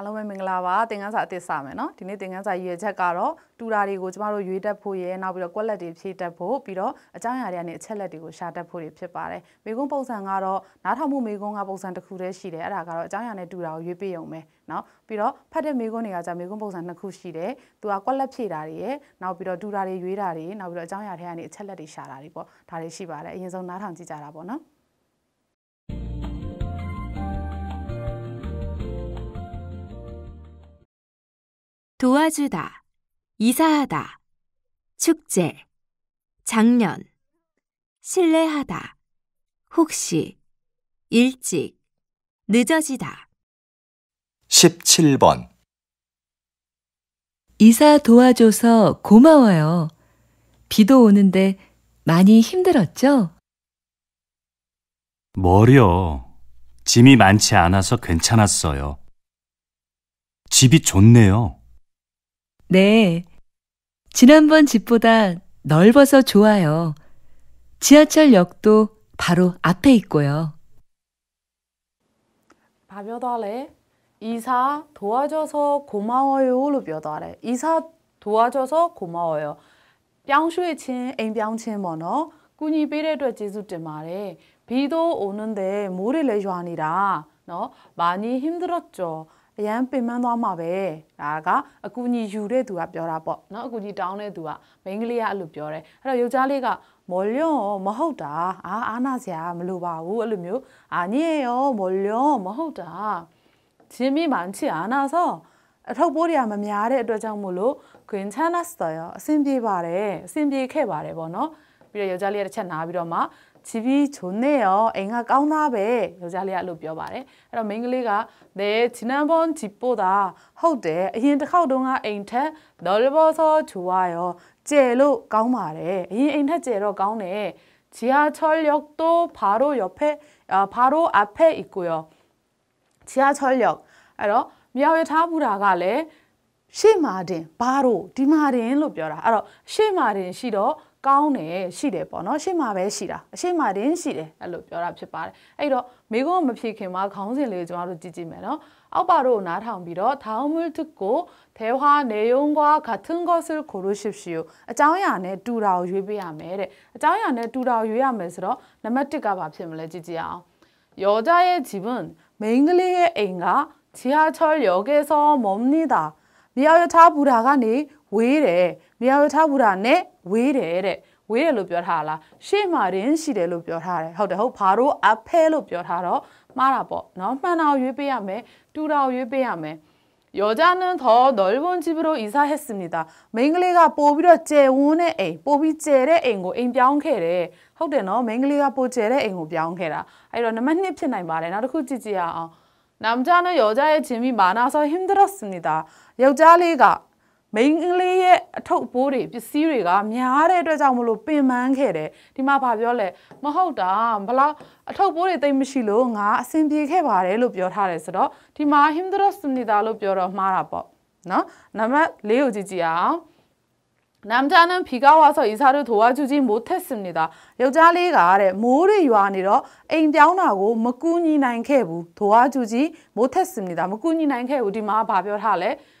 ားလုံးပဲမင်္ဂလာပါသင်ခန်းစာအသစ်စမယ်နော်ဒီနေ့သင်ခန်းစာရည်ရချက်ကတော့တူတာတွေကိုကျမတို့ရွေးတက်ဖို့ရယ်နောက်ပြီးတော့ကွက်လက်တွေဖြည့်တက်ဖို့ပြီးတော့အကြောင်းအရာတွေကနေအချက်လက်တွေကိုရှာတက်ဖို့တွေဖြစ်ပါတယ်မိကုံးပုံစံကတော့နားထောင်မှုမိကုံးကပုံစံတစ်ခုတည်းရှိတယ်အဲ့ဒါကတော့အကြောင်းအရာနဲ့တူတာကိုရွေးပေးရုံပဲနော်ပြီးတော့ဖတ်တဲ့မိကုံးတွေကကြာမိကုံးပုံစံနှစ်ခုရှိတယ်သူကကွက်လက်ဖြည့်တာတွေရယ်နောက်ပြီးတော့တူတာတွေရွေးတာတွေနောက်ပြီးတော့အကြောင်းအရာတွေကနေအချက်လက်တွေရှာတာတွေပေါ့ဒါတွေရှိပါတယ်အရင်ဆုံးနားထောင်ကြည့်ကြတာပေါ့နော် 도와주다, 이사하다, 축제, 작년, 신뢰하다, 혹시, 일찍, 늦어지다. 17번 이사 도와줘서 고마워요. 비도 오는데 많이 힘들었죠? 머려. 짐이 많지 않아서 괜찮았어요. 집이 좋네요. 네. 지난번 집보다 넓어서 좋아요. 지하철역도 바로 앞에 있고요. 바달래 이사 도와줘서 고마워요로 달래 이사 도와줘서 고마워요. 뿅슈이친 앵뿅친 번호 꾸니 비례도 지수때 말에 비도 오는데 모래를 좋아하니라 너 많이 힘들었죠. အရန်ပင်ပန်းသွားမှာပဲဒါကအကူအညီယူတဲ့သူကပြောတာပေါ့နော်အကူအညီတောင်းတဲ့သူကမိန်းကလေးကအဲ့လိုပြောတယ်အဲ့တော့ယောက်ျားလေးကမော်လျောမဟုတ်တာအာအာနာစရာမလိုပါဘူးအဲ့လိုမျိုးအာညေရောမော်လျောမဟုတ်တာချင်းမိမှန်ချီအာနာဆောအထုပ်ပိုးတွေကမများတဲ့အတွက်ကြောင့်မို့လို့ green channel ဆိုတော့အဆင်ပြေပါတယ်အဆင်ပြေခဲ့ပါတယ်ပေါ့နော်ပြီးတော့ယောက်ျားလေးကတစ်ချက်နားပြီးတော့မှ집이좋네 요. 앵아까우나 베. 여자리알로뼈바 래. 그럼맹글리가 네, 지난번집보다허우 대. 이인턱동안앵태넓어서좋아 요. 제로까우마 래. 이앵태제로까우 네. 지하철역도바로옆에 아, 바로앞에있고 요. 지하철 역. 그럼미야오의타부라가레ရှေ့မှာတင်ဘာလို့ဒီမှာတင်လို့ပြောတာအဲ့တော့ရှေ့မှာတင်ရှိတော့ကောင်းတယ်ရှိတယ်ပေါ့နော်ရှေ့မှာပဲရှိတာအရှေ့မှာတင်းရှိတယ်အဲ့လိုပြောတာဖြစ်ပါတယ်အဲ့တော့မိကုန်းမဖြေခင်မှာခေါင်းစဉ်လေးကျွန်တော်တို့ကြည့်ကြည့်မယ်နော်အောက်ပါတို့နားထောင်ပြီးတော့다음을듣고대화내용과같은것을고르십시오အကြောင်းအရာနဲ့တူတာကိုရွေးပေးရမယ်တဲ့အကြောင်းအရာနဲ့တူတာကိုရွေးရမယ်ဆိုတော့နံပါတ်1ကဘာဖြစ်မလဲကြည့်ကြည့်အောင်ယောက်ျားရဲ့ဂျီဗန်မိန်းကလေးရဲ့အိမ်က지하철역에서멉니 다. 미아여타부라가니ဝေးတယ်မြာဝထဘုရားနဲ့ဝေးတယ်တဲ့ဝေးတယ်လို့ပြောထားလားရှေ့မှာရင်ရှိတယ်လို့ပြောထားတယ်ဟုတ်တယ်ဟုတ်ဘာလို့အဖဲလို့ပြောထားတော့မှားတာပေါ့နော်မှန်တာကိုရွေးပေးရမယ်တူတာကိုရွေးပေးရမယ်여자는더넓은집으로이사했습니 다. 맹글리가보비로제운의 애, 보비제의애고애병캐 래. ဟုတ်တယ်နော်မင်္ဂလီကပိုကျဲတဲ့အိမ်ကိုပြောင်းခဲ့တာအဲ့တော့နံပါတ်2ဖြစ်နိုင်ပါတယ်နောက်တစ်ခုကြည့်ကြရအောင်남자는여자의짐이많아서힘들었습니다ယောက်ျားလေးကမိန်းကလေးရဲ့အထုပ်ပိုးတွေပစ္စည်းတွေကများတဲ့အတွက်ကြောင့်မလို့ပင်ပန်းခဲ့တယ်ဒီမှာဗာပြောလဲမဟုတ်တာဘလောက်အထုပ်ပိုးတွေတိတ်မရှိလို့ငါအဆင်ပြေခဲ့ပါတယ်လို့ပြောထားတယ်ဆိုတော့ဒီမှာ hindros sunita လို့ပြောတော့မှားတာပေါ့နော်နံပါတ်၄ကိုကြည့်ကြည့်အောင်남자는비가와서이사를도와주지못했습니다ယောက်ျားလေးကတဲ့မိုးတွေရွာနေတော့အိမ်ပြောင်းတာကိုမကူညီနိုင်ခဲ့ဘူး도와주지못했습니다မကူညီနိုင်ခဲ့ဘူးဒီမှာဗာပြောထားလဲ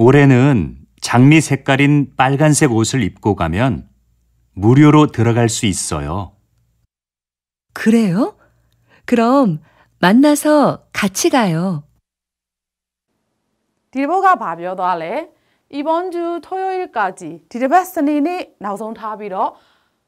올해는 장미 색깔인 빨간색 옷을 입고 가면 무료로 들어갈 수 있어요. 그래요? 그럼 만나서 같이 가요. 딜보가 바뀌어도 달래 이번 주 토요일까지 디르베스니니 나송타비로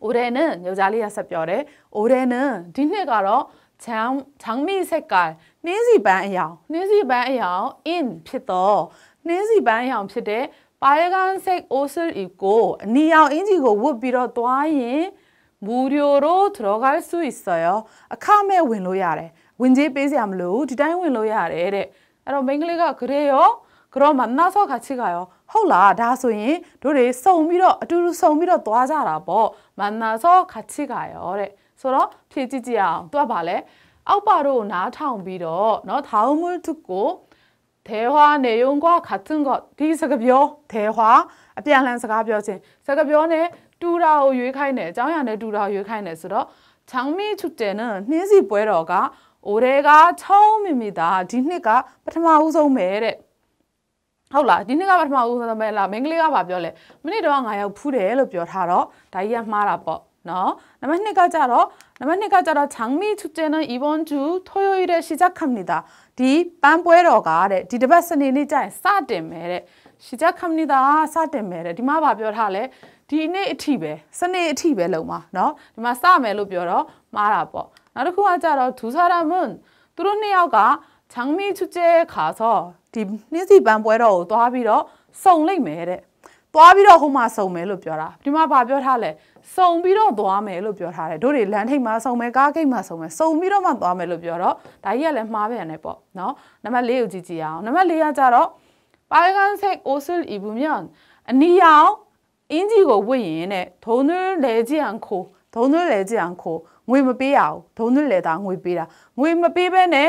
올해는 요자리에서 별에 올해는 뒷내 가로 장, 장미 색깔 닌시 반양 닌시 반양 인 피더 닌시 반양 피데 빨간색 옷을 입고 니양 인지고 옷비로도아인 무료로 들어갈 수 있어요. 카메 윈로 야래. 윈제 빼지 암로 디다인 윈로 야래. 그래서 맹글리가 그래요? 그럼 만나서 같이 가요. ဟုတ်လားဒါဆိုရင်တို့တွေစုံပြီးတော့အတူတူစုံပြီးတော့သွားကြတာပေါ့မန္နာစောခချစ်ကရောတဲ့ဆိုတော့ဖြည့်ကြည့်ကြည့်အောင်သူကဘာလဲအောက်ပါတို့နားထောင်ပြီးတော့เนาะ다음을듣고대화내용과같은 것. 디스가벼대화အပြန်အလှန်စကားပြောခြင်းစကားပြောနဲ့တူတာကိုရွေးခိုင်းတယ်အကြောင်းအရာနဲ့တူတာကိုရွေးခိုင်းတယ်ဆိုတော့ချောင်းမီချူတဲနနှင်းစီပွဲတော်ကအိုရဲကချောင်းမီမီတာဒီနှစ်ကပထမဦးဆုံးပဲတဲ့ဟုတ်လားဒီနေ့ကပထမဦးဆုံးပဲလားမင်းကလေးကပါပြောလဲမိနစ်တော့9ရောက်ဖူးတယ်လို့ပြောထားတော့ဒါကြီးကမှားတာပေါ့နော်နံပါတ်2ကကြတော့နံပါတ်2ကကြတော့장미축제는이번주토요일에시작합니다ဒီပန်းပွဲတော်ကတဲ့ဒီတစ်ပတ်စနေနေ့ကျရင်စတင်မယ်တဲ့시작합니다စတင်မယ်တဲ့ဒီမှာပါပြောထားလဲဒီနေ့အထိပဲစနေအထိပဲလုံပါเนาะဒီမှာစမယ်လို့ပြောတော့မှားတာပေါ့နောက်တစ်ခုကကြတော့ဒူဆာရမွန်သူတို့နှစ်ယောက်က장미축제에가서ဒီနှင်းစီပန်းပွဲတော်ကိုသွားပြီးတော့စုံလိုက်မယ်တဲ့သွားပြီးတော့ဟိုမှာစုံမယ်လို့ပြောတာဒီမှာဗာပြောထားလဲစုံပြီးတော့သွားမယ်လို့ပြောထားတယ်တို့တွေလမ်းထိပ်မှာစုံမယ်ကားဂိတ်မှာစုံမယ်စုံပြီးတော့မှသွားမယ်လို့ပြောတော့ဒါကြီးကလည်းမှားပြန်တယ်ပေါ့နော်နံပါတ်၄ကိုကြည့်ကြည့်အောင်နံပါတ်၄ကကြတော့ပါဂန်ဆက်အိုဆူလ်အီဘူမြန်အနီယောင်အင်းကြီးကိုဝတ်ရင်တဲ့ဒုံသွင်းလေကြီးအောင်ခိုးဒုံသွင်းလေကြီးအောင်ခိုးငွေမပေးရအောင်ဒုံသွင်းလေသားငွေပေးတာငွေမပေးဘဲနဲ့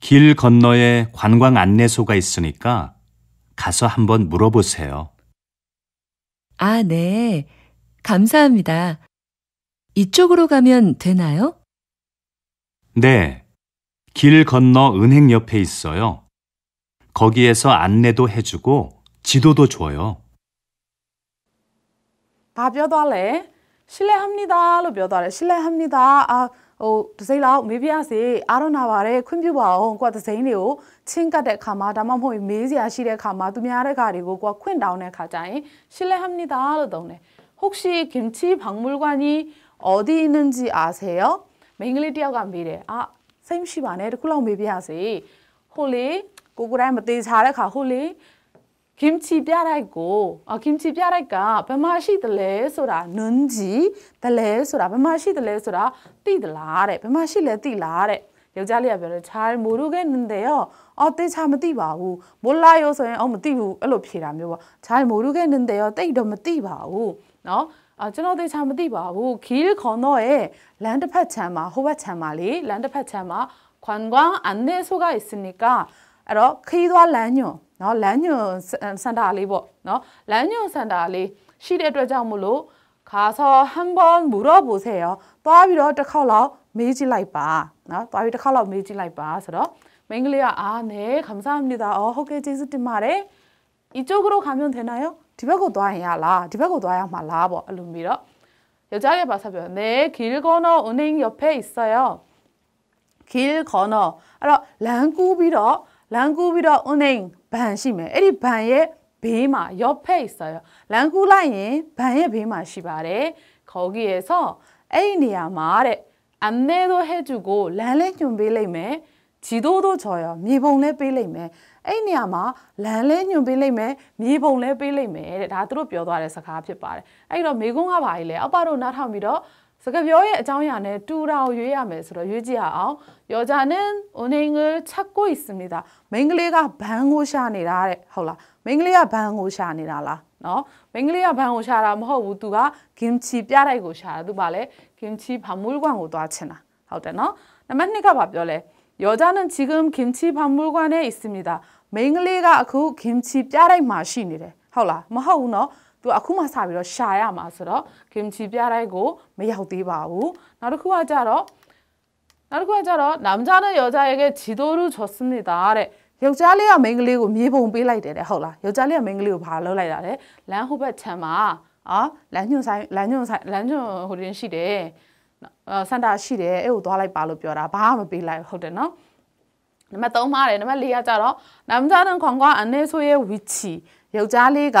길 건너에 관광 안내소가 있으니까 가서 한번 물어보세요. 아, 네. 감사합니다. 이쪽으로 가면 되나요? 네. 길 건너 은행 옆에 있어요. 거기에서 안내도 해주고 지도도 줘요. 아, 몇월래 실례합니다. 몇월래 실례합니다. 아, ဟိုဒစိမ့်လောက်မေးပြစေအားရနာပါတယ်ခွင့်ပြုပါအောင်ကွာဒစိမ့်တွေကိုချင်းကတ်တဲ့အခါမှာဒါမှမဟုတ်မေးစရာရှိတဲ့အခါမှာသူများတဲ့ခါတွေကိုကွာခွင့်တောင်းတဲ့အခါကျရင်ရှစ်လက်ဟမ်နီတာလို့သုံးတယ်혹시김치박물관이어디있는지아세요မိန်းကလေးတယောက်ကမေးတယ်အာစိတ်မရှိပါနဲ့တခုလောက်မေးပြစေဟိုလေကိုကိုတိုင်းမသေးချာတဲ့ခါဟိုလေ김치뼈라이고아김치뼈라이까배맛이들래소라눈지들래소라배맛이들래소라띠들라래배맛이래띠라래여자리야별을잘모르겠는데 요. 어때잘못띠바우몰라요소엔어머띠부일로피라며잘모르겠는데 요. 떼이도못띠바우 어? အာကျွန်တော်သိချာမသိပါဘူးခီးခွန်တော့ရဲ့လမ်းတစ်ဖက်ခြမ်းမှာဟိုဘက်ခြမ်းမှာလေလမ်းတစ်ဖက်ခြမ်းမှာခွန်ကွန်အန်နေဆိုက있으니까အဲ့တော့ခီးသွားလမ်းညွန်နော်လမ်းညွန်စင်တာလေးပေါ့နော်လမ်းညွန်စင်တာလေးရှိတဲ့အတွက်ကြောင့်မို့လို့ခါဆောဟမ်ဘွန်ဘူရောဘူဆေရောတွားပြီးတော့တစ်ခေါက်လောက်မေးကြည့်လိုက်ပါနော်တွားပြီးတစ်ခေါက်လောက်မေးကြည့်လိုက်ပါဆိုတော့မိန်းကလေးကအာနဲခမစာမနေတာအော်ဟုတ်ကဲ့ကျေးဇူးတင်ပါတယ်ဤကျိုးကတော့ခါမျိုးထင်တာရောဒီဘက်ကိုသွားရင်ရလားဒီဘက်ကိုသွားရမှာလားပေါ့အဲ့လိုမျိုးတော့ယောက်ျားရဲ့ပါဆက်ပြောနဲခီလကောနောဦးနေရောဖေးဆာယောခီလကောနောအဲ့တော့လမ်းကူးပြီးတော့လမ်းကူးပြီးတော့ဦးနေဘန်ရှိမယ်အဲ့ဒီဘန်ရဲ့ဘေးမှာ your face ဆိုရလမ်းကူးလိုက်ရင်ဘန်ရဲ့ဘေးမှာရှိပါတယ်ခေါ်ကြီးရဲ့ဆော့အဲ့ဒီနေရာမှာတဲ့အမဲသောဟဲ့ကျူကိုလမ်းလဲညွှန်ပေးလိုက်မယ်ကြီးတို့တို့ချော်ရမြေပုံလဲပေးလိုက်မယ်အဲ့နေရာမှာလမ်းလဲညွှန်ပေးလိုက်မယ်မြေပုံလဲပေးလိုက်မယ်တဲ့ဒါသူတို့ပြောသွားတဲ့စကားဖြစ်ပါတယ်အဲ့တော့မေကုန်းကပါလေအပတို့နားထောင်ပြီးတော့စကားပြောရဲ့အကြောင်းအရာနဲ့တူတာကိုရွေးရမယ်ဆိုတော့ရွေးကြည့်ရအောင်ယောက်ျားနဲ့ဦးနေငယ်ချက်ကိုစ်မိတာမိန်းကလေးကဘန်းကိုရှာနေတာတဲ့ဟုတ်လားမိန်းကလေးကဘန်းကိုရှာနေတာလားနော်မိန်းကလေးကဘန်းကိုရှာတာမဟုတ်ဘူးသူကဂင်ချီပြတိုက်ကိုရှာတာသူကလည်းဂင်ချီဘာမူလကွမ်ကိုသွားချင်တာဟုတ်တယ်နော်နံပါတ်2ကဘာပြောလဲယောက်ျားနဲ့지금ဂင်ချီဘာမူလကွမ်နဲ့있습니다မိန်းကလေးကအခုဂင်ချီပြတိုက်မှာရှိနေတယ်ဟုတ်လားမဟုတ်ဘူးနော်သူအခုမှစပြီးတော့ရှာရမှာဆိုတော့ကင်ချီပြတိုင်းကိုမရောက်သေးပါဘူးနောက်တစ်ခုကကြတော့နောက်တစ်ခုကကြတော့남자는여자에게지도를줬습니다တဲ့ယောက်ျားလေးကမိန်းကလေးကိုမြေပုံပေးလိုက်တယ်တဲ့ဟုတ်လားယောက်ျားလေးကမိန်းကလေးကိုဘာလုပ်လိုက်တာလဲလမ်းဟိုဘက်ခြမ်းမှာအာလမ်းညွန်ဆိုင်လမ်းညွန်ဆိုင်လမ်းညွန်ဟိုတင်ရှိတယ်စင်တာရှိတယ်အဲ့ကိုသွားလိုက်ပါလို့ပြောတာဘာမှမပေးလိုက်ဟုတ်တယ်နော်နံပါတ်3မှားတယ်နံပါတ်4ကကြတော့남자는관과안내소의위치ယောက်ျားလေးက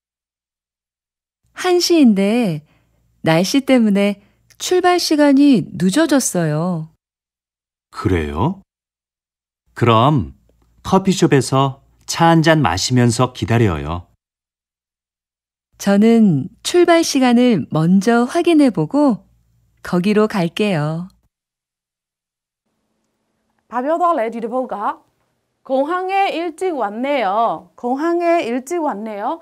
1시인데 날씨 때문에 출발 시간이 늦어졌어요. 그래요? 그럼 커피숍에서 차 한잔 마시면서 기다려요. 저는 출발 시간을 먼저 확인해 보고 거기로 갈게요. 바벼더레디드보가 공항에 일찍 왔네요. 공항에 일찍 왔네요.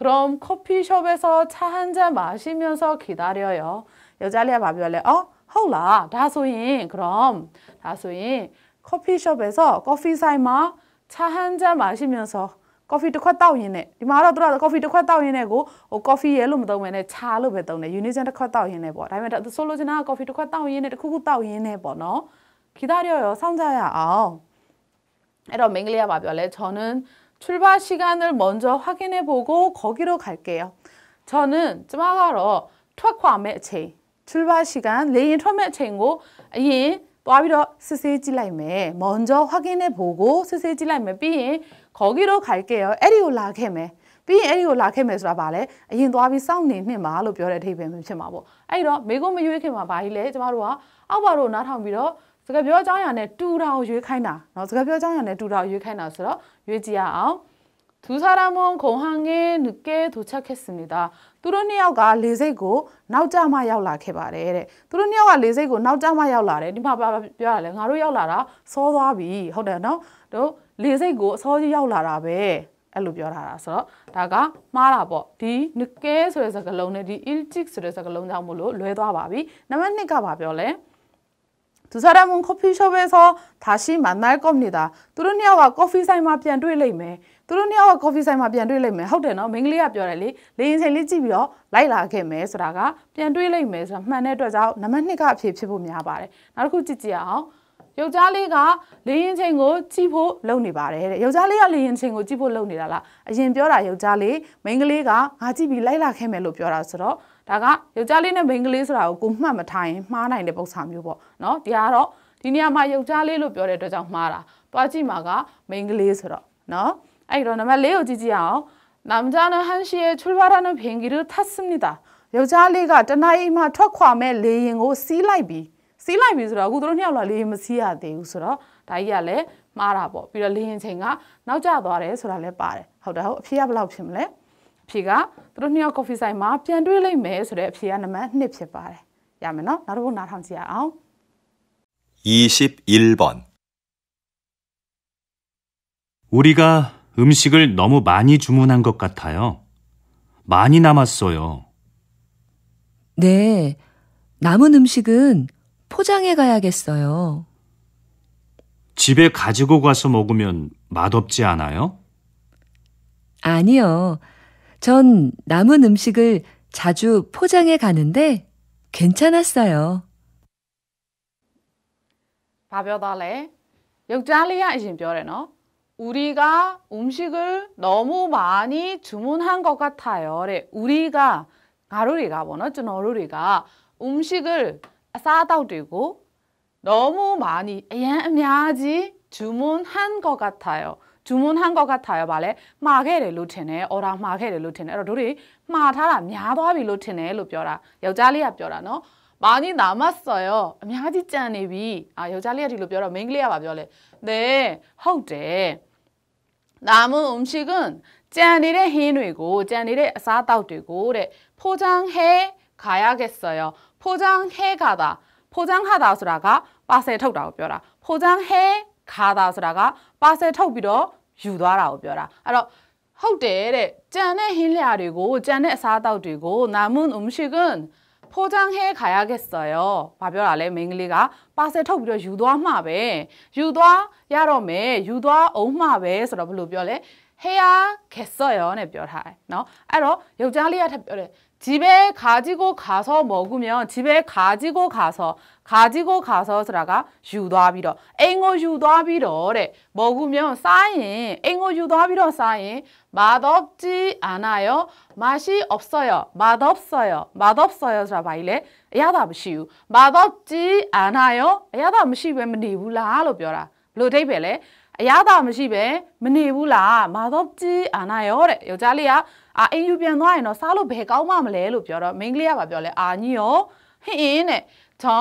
그럼커피숍에서차한잔마시면서기다려 요. 여자리가바비올 래. 어? 헐 라. 다소 인. 그럼다소인커피숍에서커피사이마차한잔마시면서 coffee တစ်ခွက်တောက်ရင်းနဲ့ဒီမှာတော့သူတို့ coffee တစ်ခွက်တောက်ရင်းနဲ့ကိုဟို coffee ရဲလို့မသုံးဘဲနဲ့ချာလို့ပဲသုံးတယ် unison တစ်ခွက်တောက်ရင်းနဲ့ပေါ့ဒါပေမဲ့ဆိုလိုချင်တာက coffee တစ်ခွက်တောက်ရင်းနဲ့တစ်ခုခုတောက်ရင်းနဲ့ပေါ့နော်기다려요စောင့်ကြရအောင်အဲ့တော့မင်္ဂလာပါပြောလဲ저는출발시간을먼저확인해보고거기로갈게 요. 저는쯔마가로ထွက်ခွာမဲ့ chain 출발시간레인ထွက်မဲ့ chain 고အရင်သွားပြီးတော့စစ်ဆေးကြည့်လိုက်မယ်먼저확인해보고စစ်ဆေးကြည့်လိုက်မယ်ပြီးရင်거기로갈게 요. အဲ့ဒီကိုလာခဲ့မယ်ပြီးရင်အဲ့ဒီကိုလာခဲ့မယ်ဆိုတာဗာလဲအရင်သွားပြီးစောင့်နေနှစ်မှာလို့ပြောတဲ့အထိပ္ပယ်မျိုးဖြစ်မှာပေါ့အဲ့တော့မိကုမရွေးခင်မှာဗာကြီးလဲကျမတို့ကအောက်ပါတို့နားထောင်ပြီးတော့စကားပြောအကြောင်းအရာနဲ့တူတာကိုရွေးခိုင်းတာเนาะစကားပြောအကြောင်းအရာနဲ့တူတာကိုရွေးခိုင်းတာဆိုတော့유지 야. 두사람은공항에늦게도착했습니 다. 뚜루니아가레세고나오자마야올라케바 래. 뚜루니아가레세고나오자마야올라 래. 니마바바야 래. 나로야올라 라. 서다 비. ဟုတ်တယ်နော်.또레세고서지야올라라ပဲ.အဲ့လိုပြောထားတာဆိုတော့ဒါကမှားတာပေါ့ဒီ nuke ဆိုတဲ့စကားလုံးနဲ့ဒီ ilchik ဆိုတဲ့စကားလုံးကြောင့်မို့လို့လွဲသွားပါပြီနံပါတ်2ကဘာပြောလဲ두사람은커피숍에서다시만날겁니 다. 뚜루니아와커피사이마ပြန်တွေ့လိမ့်မယ်။သူတို့နှစ်ယောက်က coffee ဆိုင်မှာပြန်တွေ့လိမ့်မယ်ဟုတ်တယ်နော်မိန်းကလေးကပြောတယ်လေလေရင်ဆိုင်လေးကြည့်ပြီးတော့လိုက်လာခဲ့မယ်ဆိုတာကပြန်တွေ့လိမ့်မယ်ဆိုတာမှန်တဲ့အတွက်ကြောင့်နံပါတ်2ကအဖြေဖြစ်ဖို့များပါတယ်နောက်တစ်ခုကြည့်ကြည့်အောင်ယောက်ျားလေးကလေရင်ချိန်ကိုကြည့်ဖို့လုပ်နေပါတယ်တဲ့ယောက်ျားလေးကလေရင်ချိန်ကိုကြည့်ဖို့လုပ်နေတာလားအရင်ပြောတာယောက်ျားလေးမိန်းကလေးကငါကြည့်ပြီးလိုက်လာခဲ့မယ်လို့ပြောတာဆိုတော့ဒါကယောက်ျားလေးနဲ့မိန်းကလေးဆိုတာကိုကိုမှတ်မထားရင်မှားနိုင်တဲ့ပုံစံမျိုးပေါ့နော်ဒီကတော့ဒီနေရာမှာယောက်ျားလေးလို့ပြောတဲ့အတွက်ကြောင့်မှားတာတွားကြည့်မှာကမိန်းကလေးဆိုတော့နော်အဲ့တော့နံပါတ်၄ကိုကြည့်ကြည့်အောင်남자는한시에출발하는비행기를탔습니다ယောက်ျားလေးကတနအီမှာထွက်ခွာမဲ့လေရင်ကိုစီးလိုက်ပြီးစီးလိုက်ပြီဆိုတော့အခုတို့နှစ်ယောက်လာလေရင်မစီးရသေးဘူးဆိုတော့ဒါကြီးကလည်းမှားတာပေါ့ပြီးတော့လေရင်ချိန်ကနောက်ကျသွားတယ်ဆိုတာလည်းပါတယ်ဟုတ်တယ်ဟုတ်အဖြေကဘယ်လောက်ဖြစ်မလဲဖြေကသူတို့နှစ်ယောက် coffee ဆိုင်မှာပြန်တွေ2 1번 우리가 음식을 너무 많이 주문한 것 같아요. 많이 남았어요. 네. 남은 음식은 포장해 가야겠어요. 집에 가지고 가서 먹으면 맛없지 않아요? 아니요. 전 남은 음식을 자주 포장해 가는데 괜찮았어요. 바 벼달래? 역자리야 이신 벼래 우리가 음식을 너무 많이 주문한 것 같아요. 우리가 가루리가 뭐나 준어루리가 음식을 싸다우리고 너무 많이 야야지 주문한 것 같아요. ဂျူမွန်ဟန်ကော့ကထားရပါလဲမှားခဲ့တယ်လို့ထင်တယ်အော်ဒါမှားခဲ့တယ်လို့ထင်တယ်အဲ့တော့တို့တွေမှားထားတာများသွားပြီလို့ထင်တယ်လို့ပြောတာယောက်ျားလေးကပြောတာနော်ဘာကြီးဒါမဆော်ရောအများကြီးကြံနေပြီအာယောက်ျားလေးကဒီလိုပြောတော့မိန်းကလေးကပါပြောလဲသဲဟုတ်တယ်ဒါမှမဟုတ်ရှိကွန်းကြံနေတဲ့ဟင်းတွေကိုကြံနေတဲ့အစားအသောက်တွေကိုတဲ့ဖိုးချန်းဟဲခါရခဲ့ဆော်ရောဖိုးချန်းဟဲခါတာဖိုးချန်းခါတာဆိုတာကပါဆယ်ထုတ်တာကိုပြောတာဖိုးချန်းဟဲခါတာဆိုတာကပါဆယ်ထုတ်ပြီးတော့ယူသွားတာကိုပြောတာအဲ့တော့ဟုတ်တယ်တဲ့ကြံတဲ့ဟင်းလျာတွေကိုကြံတဲ့အစားအသောက်တွေကိုနာမွန်းမရှိကွန်းဖိုးချန်းဟဲခါရခဲ့စော်ရော။ဘာပြောတာလဲမိန်းကလေးကပါဆယ်ထုတ်ပြီးတော့ယူသွားမှပဲ။ယူသွားရတော့မယ်။ယူသွားအောင်မှပဲဆိုတော့ဘယ်လိုပြောလဲ။ဟဲရခဲ့စော်ရောနဲ့ပြောထားတယ်နော်။အဲ့တော့ယောက်ျားလေးကထပ်ပြောတယ် 집에 가지고 가서 먹으면 집에 가지고 가서 가지고 가서 들어가 슈도아비러 앵어 슈도아비러래 먹으면 싸인 앵어 슈도아비러 싸인 맛없지 않아요 맛이 없어요 맛없어요 맛없어요 자어봐이래 야다무시우 맛없지 않아요 야다무시 왜문리불라လို့ပြောတ 야다သာမရှိပဲမနေဘူးလားမာတော့ကြည်အာနာရောတဲ့ယောက်ျားလေးကအာအင်ယူပြန်သွားရင်တော့စားလို့ဘယ်ကောင်းမှမလဲလို့ပြောတော့မိန်းကလေးကပြောလဲအာညီရောဟင်းအင်းတဲ့ j o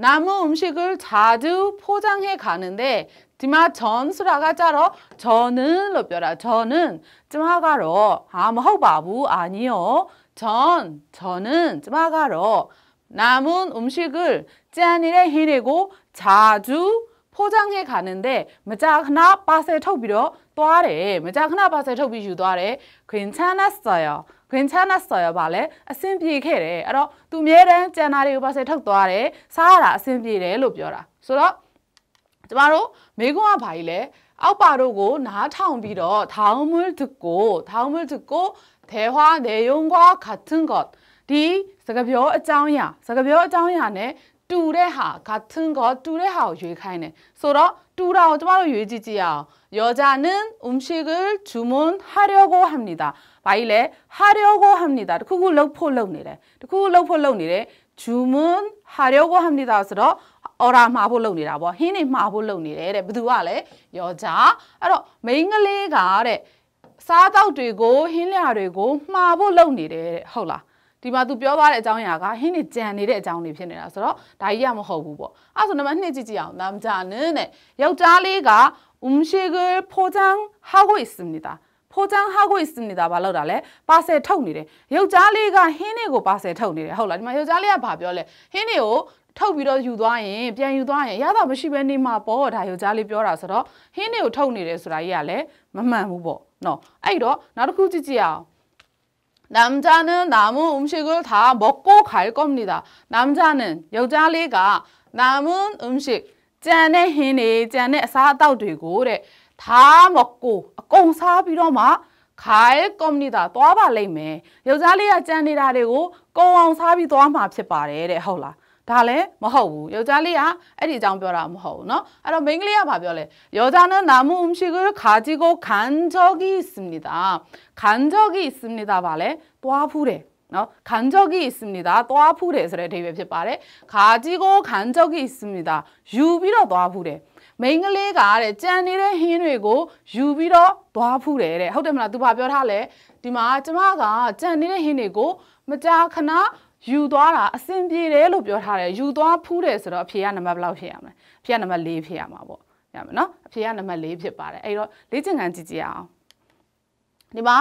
나무 음식을 자주 포장해 가는데 지마 전수라가 자로 저는 로뼈라 저는 쯔마가로 아뭐허바부 아니요 전 저는 쯔마가로 남은 음식을 짠이래 해내고 자주 ဖိုးချငဲ့ခါနေတဲ့မကြာခဏပါဆယ်ထုတ်ပြီးတော့သွားတယ်မကြာခဏပါဆယ်ထုတ်ပြီးယူသွားတယ်ခွင်ချမ်းနဲ့ဆရာခွင်ချမ်းနဲ့ဆရာပါလဲအဆင်ပြေခဲ့တယ်အဲ့တော့သူအများတန်းကြံတာတွေကိုပါဆယ်ထုတ်သွားတယ်စားရတာအဆင်ပြေတယ်လို့ပြောတာဆိုတော့ကျမတို့မိကုံကဘာကြီးလဲအောက်ပါတို့ကိုနားထောင်ပြီးတော့ထောင်းမွတ်သူကိုထောင်းမွတ်သူကို대화내용과같은것ဒီစကပြောအကြောင်းအရာစကပြောအကြောင်းအရာနဲ့တူတဲ့ဟာကထင်းကတူတဲ့ဟာကိုရွေးခိုင်းတယ်ဆိုတော့တူတာကိုကျမတို့ရွေးကြည့်ကြရအောင်ယောဇာနင်းဥမရှိကယ်ဂျူမွန်ဟာရယောကိုဟမ်နီတာဘာကြီးလဲဟာရယောကိုဟမ်နီတာတခုခုလှုပ်ဖို့လှုပ်နေတယ်တခုခုလှုပ်ဖို့လှုပ်နေတယ်ဂျူမွန်ဟာရယောကိုဟမ်နီတာဆိုတော့အော်ရာမှာဖို့လုပ်နေတာပေါ့ဟင်းနေမှာဖို့လုပ်နေတယ်တဲ့ဘသူကလဲယောဇာအဲ့တော့မိန်းကလေးကတဲ့စားတောက်တွေကိုဟင်းလျာတွေကိုမှာဖို့လုပ်နေတယ်တဲ့ဟုတ်လားဒီမှာသူပြောသွားတဲ့အကြောင်းအရာကဟင်းနေကြံနေတဲ့အကြောင်းတွေဖြစ်နေတာဆိုတော့ဒါကြီးကမဟုတ်ဘူးပေါ့အဲ့ဆိုနံပါတ်2ကြည့်ကြည့်အောင်နာမကြနင်းတဲ့ယောက်ျားလေးကဥမရှိကဖိုချန်ဟာဝိစမ်နေတာဖိုချန်ဟာဝိစမ်နေတာဘာလို့တာလဲပါဆယ်ထုတ်နေတယ်ယောက်ျားလေးကဟင်းတွေကိုပါဆယ်ထုတ်နေတယ်ဟုတ်လားဒီမှာယောက်ျားလေးကဘာပြောလဲဟင်းတွေကိုထုတ်ပြီးတော့ယူသွားရင်ပြန်ယူသွားရင်ရတာမရှိဘဲနေမှာပေါ့ဒါယောက်ျားလေးပြောတာဆိုတော့ဟင်းတွေကိုထုတ်နေတယ်ဆိုတာကြီးကလည်းမမှန်ဘူးပေါ့နော်အဲ့တော့နောက်တစ်ခုကြည့်ကြည့်အောင် 남자는 남은 음식을 다 먹고 갈 겁니다. 남자는 여자리가 남은 음식 짠에 히니 짠에 사다도 되고 그래 다 먹고 꽁 사비로 막갈 겁니다. 또 와봐 레이메 여자리가 짠이라고 꽁 사비도 아마 앞에 봐래 래 하울라. ဒါလည်းမဟုတ်ဘူးယောက်ျားလေးကအဲ့ဒီအကြောင်းပြောတာမဟုတ်ဘူးเนาะအဲ့တော့မိန်းကလေးကဘာပြောလဲယောက်ျားနဲ့နာမှုမရှိကိုခါကြီးကိုခံကြောကြီးစမီတာခံကြောကြီးစမီတာပါလေတွားဖူးတယ်နော်간적이있습니 다. 떠아프 래. 그래서대비ဖြစ်ပါတယ်.가지고간적이있습니 다. ယူပြီးတော့떠아프 래. မိန်းကလေးကတဲ့ကြံနေတဲ့ဟင်းတွေကိုယူပြီးတော့တွားဖူးတယ်တဲ့ဟုတ်တယ်မလား तू ဘာပြောထားလဲဒီမှာကျမကကြံနေတဲ့ဟင်းတွေကိုမကြာခဏယူသွားတာအဆင်ပြေတယ်လို့ပြောထားတယ်ယူသွားဖူးတယ်ဆိုတော့အဖေကနံပါတ်ဘယ်လောက်ဖြစ်ရမလဲအဖေကနံပါတ်၄ဖြစ်ရမှာပေါ့ရမယ်နော်အဖေကနံပါတ်၄ဖြစ်ပါတယ်အဲ့တော့လေ့ကျင့်ခန်းကြည့်ကြအောင်ဒီမှာ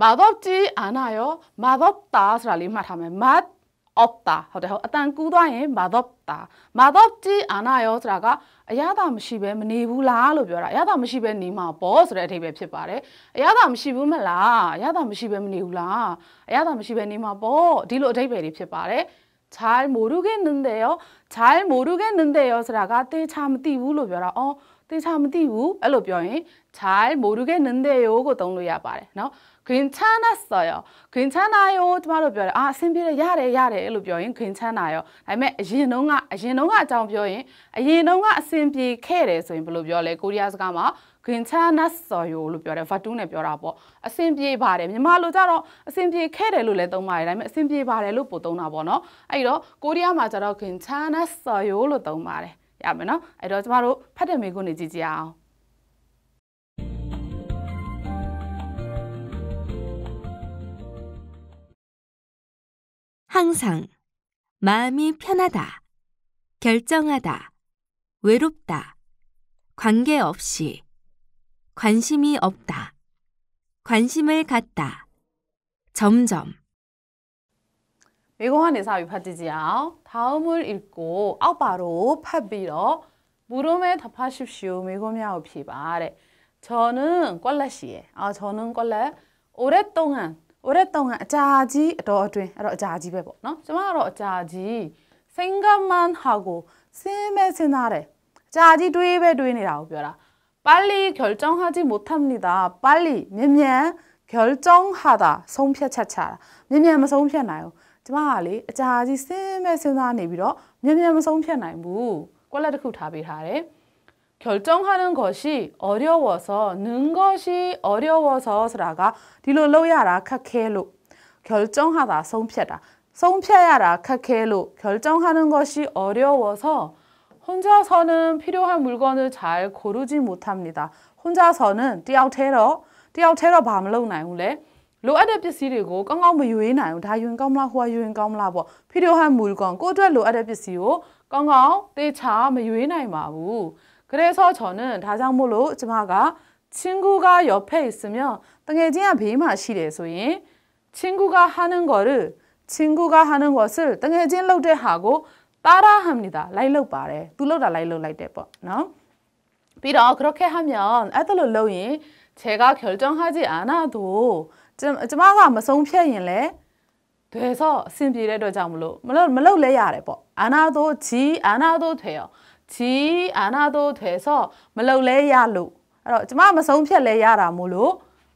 mouth of tea အာနာရော mouth of ta ဆိုတာလေးမှတ်ထားမယ် mouth of ta ဟုတ်တယ်ဟုတ်အတန်ကူးသွားရင် mouth of ta mouth of tea အာနာရောဆိုတာကအရသာမရှိဘဲမနေဘူးလားလို့ပြောတာအရသာမရှိဘဲနေမှာပေါ့ဆိုတဲ့အဓိပ္ပာယ်ဖြစ်ပါတယ်အရသာမရှိဘူးမလားအရသာမရှိဘဲမနေဘူးလားအရသာမရှိဘဲနေမှာပေါ့ဒီလိုအဓိပ္ပာယ်တွေဖြစ်ပါတယ်잘모르겠는데요잘모르겠는데요ဆိုတာကတေချာမသိဘူးလို့ပြောတာအော်တေချာမသိဘူးအဲ့လိုပြောရင်잘모르겠는데요ကိုသုံးလို့ရပါတယ်เนาะ괜찮았어요괜찮아요ကျမတို့ပြောတယ်အာအဆင်ပြေတယ်ရတယ်ရတယ်လို့ပြောရင်괜찮아요ဒါပေမဲ့အရင်တုန်းကအရင်တုန်းကအကြောင်းပြောရင်အရင်တုန်းကအဆင်ပြေခဲ့တယ်ဆိုရင်ဘယ်လိုပြောလဲကိုရီးယားစကားမှာ괜찮았어요လို့ပြောတယ် verb နဲ့ပြောတာပေါ့အဆင်ပြေပါတယ်မြန်မာလိုကြတော့အဆင်ပြေခဲ့တယ်လို့လည်းသုံးပါတယ်ဒါပေမဲ့အဆင်ပြေပါတယ်လို့ပို့သုံးတာပေါ့နော်အဲ့တော့ကိုရီးယားမှာကြတော့괜찮았어요လို့သုံးပါတယ်ရမယ်နော်အဲ့တော့ကျမတို့ဖတ်တဲ့မိကုန်းနေကြည့်ကြအောင် 항상 마음이 편하다, 결정하다, 외롭다, 관계없이, 관심이 없다, 관심을 갖다, 점점. 외공한 인사 위파지지요. 다음을 읽고 바로 팝비러 물음에 답하십시오. 미고미아오 바레 저는 꼴라시에. 아, 저는 꼴라 오랫동안 ဟိုတဲ့တုံကအကြာကြီးအတော်အတွင်းအဲ့တော့အကြာကြီးပဲပေါ့နော်ကျမကတော့အကြာကြီး single man ဟာကိုစဉ်းမဲ့စဉ်းစားတယ်အကြာကြီးတွေးပဲတွေးနေတာကိုပြောတာ빨리결정하지못합니다빨리မြန်မြန်결정하다ဆုံးဖြတ်ချက်ချတာမြန်မြန်မဆုံးဖြတ်နိုင်ဘူးကျမကလေအကြာကြီးစဉ်းမဲ့စဉ်းစားနေပြီးတော့မြန်မြန်မဆုံးဖြတ်နိုင်ဘူးကွက်လက်တစ်ခုထားပေးထားတယ် 결정하는 것이 어려워서 는 것이 어려워서라가 디로로야 라카케로 결정하다 송피하다 송피아야 라카케로 결정하는 것이 어려워서 혼자서는 필요한 물건을 잘 고르지 못합니다. 혼자서는 띠아테러 띠아테러 밤로 나용래 로아데 피시리고 깡깡 유인 나요. 다 유인 깡라 호아 유인 깡라 뭐 필요한 물건 꼬드로 아데 피시요 깡깡 대차 뭐 유인 나이 마우 그래서 저는 다장물로 지마가 친구가 옆에 있으면 등에지야 비마 시대소이 친구가 하는 거를 친구가 하는 것을 등에진 로데 하고 따라합니다. 라일로 바래. 둘로라 라일로 라이데버. 너? 비라 그렇게 하면 애들로 로이 제가 결정하지 않아도 지마가 아마 성피해인래 돼서 심비래도 장물로 물론 뭐 물론 뭐 레야래 뭐안아도지 않아도 돼요. 지 않아도 돼서 말러레야루 그래서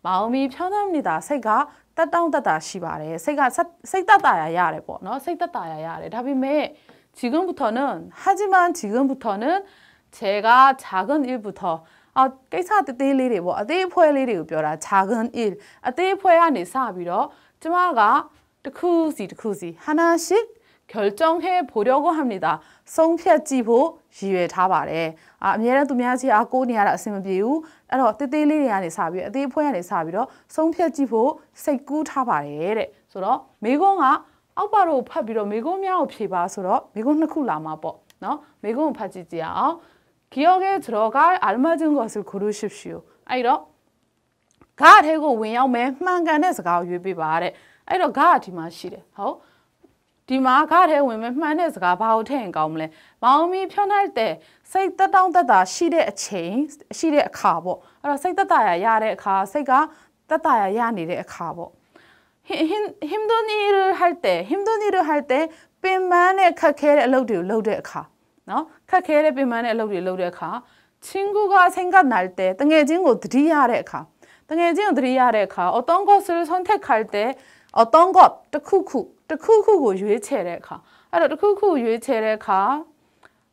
마음이 편합니다. 새가 따따따따 시바래. 새가 새따따야 야래. ပေ 새따따야 야래. 다비메 지금부터는 하지만 지금부터는 제가 작은 일부터 아, 깨차 떼떼리뭐 아떼포에리리 벼라 작은 일. 아떼포에 안에 사비로 제가 တစ်ခုစီတစ결정해보려고합니 다. 성피아찌보이외다말 해. 아, 미안해또미안하 지. 아, 꼬니아라아시면비 우. 알 아, 떼떼리리아니사 비. 떼포야니사비로성피아찌보세구다말 해. 그래서미공아아빠로파비로미공이야고피 바. 그래서미공넣고라마 보. 너미공파지지 야. 어? 기억에들어갈알맞은것을고르십시 오. 아이러가대고왜 요? 맨만간의가요유비바 래. 아이러가뒤만시 래. 어? ဒီမှာကားထဲဝင်မဲ့မှန်းတဲ့စကားဘာလို့ထည့်ရင်ကောင်းမလဲမောင်မီဖြောင်းလိုက်တဲ့စိတ်တက်တောင့်တက်တာရှိတဲ့အချိန်ရှိတဲ့အခါပေါ့အဲ့တော့စိတ်တက်တာရရတဲ့အခါစိတ်ကတက်တာရရနေတဲ့အခါပေါ့힘든일을할 때, 힘든일을할 때, 빈만의카케를러 드, 러드에 카. 너? 카케를빈만의러 드, 러드에 카. 친구가생각날 때, 등의친구드리야래 카. 등의친구드리야래 카. 어떤것을선택할 때, 어떤 것, 쿠 쿠. တစ်ခုခုကိုရွေးချယ်တဲ့အခါအဲ့တော့တစ်ခုခုရွေးချယ်တဲ့အခါ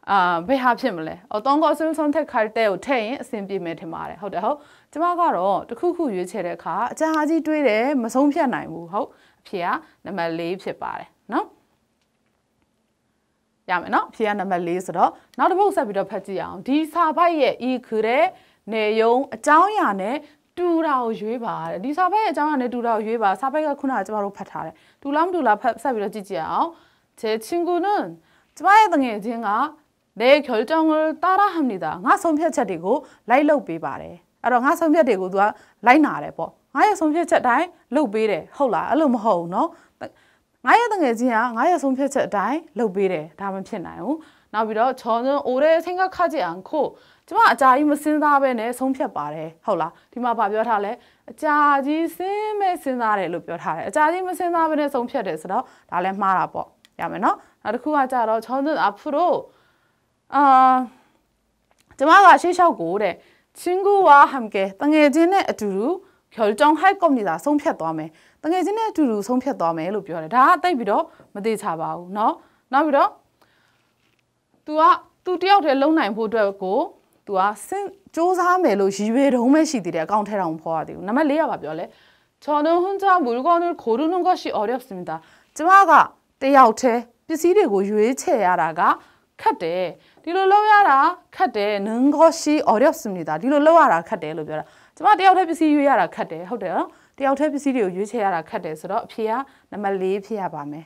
အာဘယ်ဟာဖြစ်မလဲ။အော်တောင်းကောဆုံးဆုံးထက်ခါတဲ့ကိုထည့်ရင်အဆင်ပြေမယ်ထင်ပါတယ်။ဟုတ်တယ်ဟုတ်။ကျမကတော့တစ်ခုခုရွေးချယ်တဲ့အခါအကြာကြီးတွေးတယ်မဆုံးဖြတ်နိုင်ဘူးဟုတ်။အဖြေကနံပါတ်၄ဖြစ်ပါတယ်နော်။ရမယ်နော်။အဖြေကနံပါတ်၄ဆိုတော့နောက်တစ်ပုတ်ဆက်ပြီးတော့ဖတ်ကြည့်အောင်။ဒီစာပိုက်ရဲ့ဤခုတဲ့နေယုံအကြောင်းအရာနဲ့တူတာကိုရွေးပါတဲ့။ဒီစာပိုက်ရဲ့အကြောင်းအရာနဲ့တူတာကိုရွေးပါ။စာပိုက်ကခုနကကျမတို့ဖတ်ထားတယ်။둘람둘라삽이로지지 요. 제친구는저의등에제가내결정을따라합니 다. 나손표차리고라이럭비바 래. အဲ့တော့ငါဆုံးဖြတ်တွေကို तू ကလိုက်နာတယ်ပေါ့ငါရဲ့ဆုံးဖြတ်ချက်တိုင်းလုပ်ပေးတယ်ဟုတ်လားအဲ့လိုမဟုတ်ဘူးเนาะငါရဲ့တငယ်ချင်းကငါရဲ့ဆုံးဖြတ်ချက်အတိုင်းလုပ်ပေးတယ်ဒါမှဖြစ်နိုင်ဘူးနောက်ပြီးတော့ကျွန်တော်အိုတဲ့생각하지않고ကျမအကြာကြီးမစဉ်းစားဘဲနဲ့ဆုံးဖြတ်ပါတယ်ဟုတ်လားဒီမှာဗာပြောထားလဲအကြာကြီးစဉ်းမဲ့စဉ်းစားတယ်လို့ပြောထားတယ်အကြာကြီးမစဉ်းစားဘဲနဲ့ဆုံးဖြတ်တယ်ဆိုတော့ဒါလည်းမှားတာပေါ့ရမယ်နော်နောက်တစ်ခုကကြတော့ကျွန်တော်အဖရိုအာကျမကရှေ့လျှောက်ကိုတဲ့ချင်းကူဝါဟမ်ကဲတငယ်ချင်းနဲ့အတူတူကျော်တောင်ဟိုက်ကော်မတီသာဆုံးဖြတ်သွားမယ်တငယ်ချင်းနဲ့အတူတူဆုံးဖြတ်သွားမယ်လို့ပြောတယ်ဒါကတိတ်ပြီးတော့မသေးချပါဘူးเนาะနောက်ပြီးတော့သူကသူတယောက်တည်းလုံနိုင်ဖို့အတွက်ကိုသူကစင်စ조사မယ်လို့ရည်ရွယ်တုံးပဲရှိသေးတယ်အကောင့်ထဲတောင်ဖော်ရသေးဘူးနံပါတ်၄ကပါပြောလဲကျွန်တော်ဟွန်ချာဘူရကောနခိုရုနုကရှိအော်ရက်စမီတာကျမကတယောက်တည်းပစ္စည်းတွေကိုရွေးချယ်ရတာကခက်တယ်ဒီလိုလုပ်ရတာခက်တယ်နင်ကောရှိအော်ရက်စမီတာဒီလိုလုပ်ရတာခက်တယ်လို့ပြောတာကျမတယောက်တည်းပစ္စည်းရွေးရတာခက်တယ်ဟုတ်တယ်နော်တယောက်တည်းပစ္စည်းတွေကိုရွေးချယ်ရတာခက်တယ်ဆိုတော့အဖြေကနံပါတ်၄ဖြစ်ရပါမယ်